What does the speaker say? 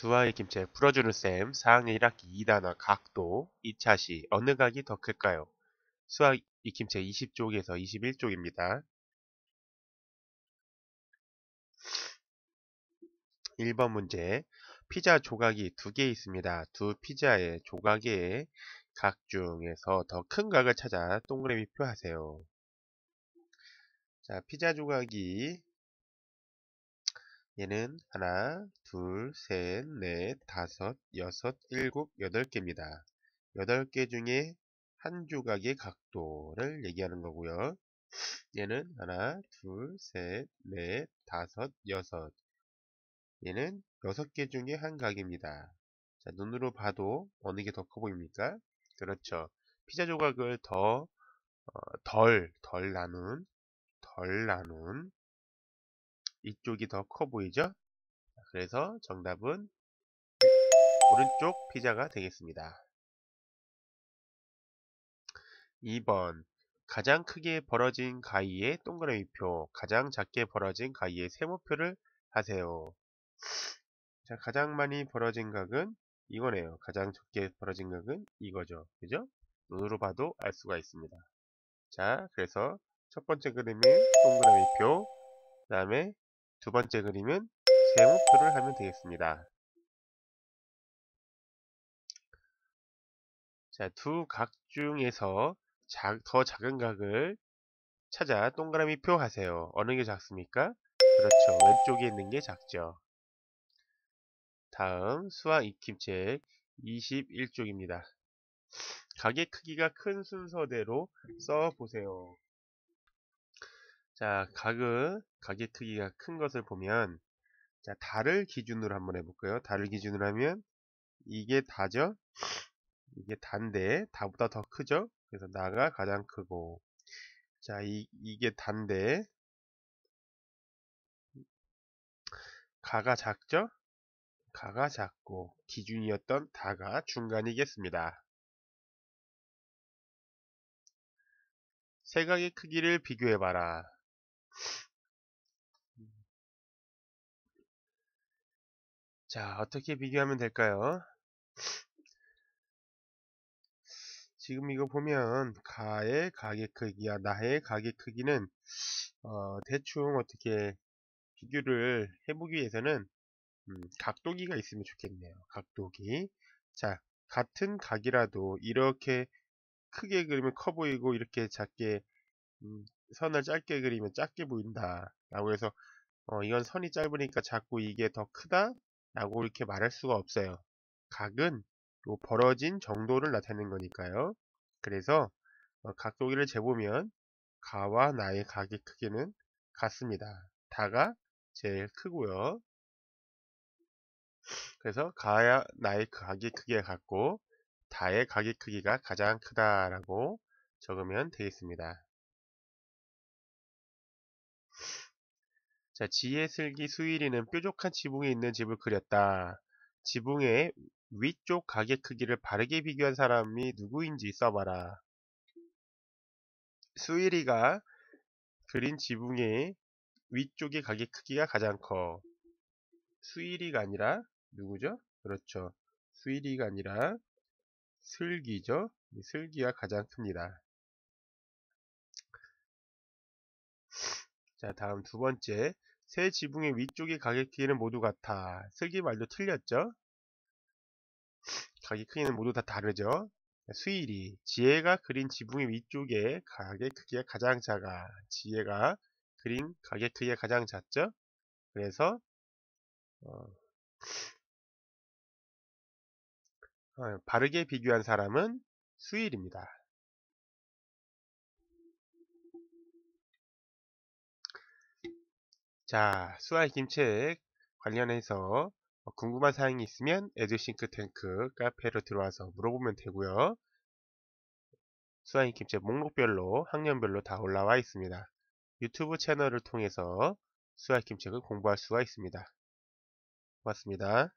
수아의 김책 풀어주는 쌤 4학년 1학기 2단어 각도 2차시 어느 각이 더 클까요? 수학 익김책 20쪽에서 21쪽입니다. 1번 문제 피자 조각이 두 개 있습니다. 두 피자의 조각의 각 중에서 더 큰 각을 찾아 동그라미 표하세요. 자, 피자 조각이 얘는 하나, 둘, 셋, 넷, 다섯, 여섯, 일곱, 여덟 개입니다. 여덟 개 중에 한 조각의 각도를 얘기하는 거고요. 얘는 하나, 둘, 셋, 넷, 다섯, 여섯. 얘는 여섯 개 중에 한 각입니다. 자, 눈으로 봐도 어느 게 더 커 보입니까? 그렇죠. 피자 조각을 더, 어, 덜, 덜 나눈, 덜 나눈 이쪽이 더 커 보이죠? 그래서 정답은 오른쪽 피자가 되겠습니다. 2번 가장 크게 벌어진 가위의 동그라미표, 가장 작게 벌어진 가위의 세모표를 하세요. 자, 가장 많이 벌어진 각은 이거네요. 가장 적게 벌어진 각은 이거죠. 그죠? 눈으로 봐도 알 수가 있습니다. 자, 그래서 첫 번째 그림이 동그라미표, 그 다음에 두 번째 그림은 제목표를 하면 되겠습니다. 자, 두 각 중에서 자, 더 작은 각을 찾아 동그라미 표 하세요. 어느 게 작습니까? 그렇죠. 왼쪽에 있는 게 작죠. 다음 수학 익힘책 21쪽입니다. 각의 크기가 큰 순서대로 써보세요. 자, 각의 각의 크기가 큰 것을 보면 자, 달을 기준으로 한번 해볼까요? 달을 기준으로 하면 이게 다죠? 이게 단데 다보다 더 크죠? 그래서 나가 가장 크고 자, 이, 이게 단데 가가 작죠? 가가 작고 기준이었던 다가 중간이겠습니다. 세각의 크기를 비교해봐라. 자, 어떻게 비교하면 될까요? 지금 이거 보면 가의 가게 크기와 나의 가게 크기는 어, 대충 어떻게 비교를 해보기 위해서는 음, 각도기가 있으면 좋겠네요. 각도기. 자, 같은 각이라도 이렇게 크게 그리면 커 보이고 이렇게 작게 음, 선을 짧게 그리면 작게 보인다. 라고 해서 어, 이건 선이 짧으니까 자꾸 이게 더 크다 라고 이렇게 말할 수가 없어요. 각은 요 벌어진 정도를 나타내는 거니까요. 그래서 어, 각도기를 재보면 가와 나의 각의 크기는 같습니다. 다가 제일 크고요. 그래서 가야 나의 각의 크기가 같고 다의 각의 크기가 가장 크다라고 적으면 되겠습니다. 자, 지의 슬기 수일이는 뾰족한 지붕에 있는 집을 그렸다. 지붕의 위쪽 가게 크기를 바르게 비교한 사람이 누구인지 써봐라. 수일이가 그린 지붕의 위쪽의 가게 크기가 가장 커. 수일이가 아니라 누구죠? 그렇죠. 수일이가 아니라 슬기죠. 슬기가 가장 큽니다. 자, 다음 두 번째. 세 지붕의 위쪽의 가격 크기는 모두 같아. 슬기 말도 틀렸죠? 가격 크기는 모두 다 다르죠? 수일이 지혜가 그린 지붕의 위쪽에 가게 크기가 가장 작아 지혜가 그린 가게 크기가 가장 작죠 그래서 어, 어, 바르게 비교한 사람은 수일입니다 자, 수화의 김책 관련해서 어, 궁금한 사항이 있으면 에듀싱크탱크 카페로 들어와서 물어보면 되고요. 수화의 김책 목록별로 학년별로 다 올라와 있습니다. 유튜브 채널을 통해서 수아 김책을 공부할 수가 있습니다. 고맙습니다.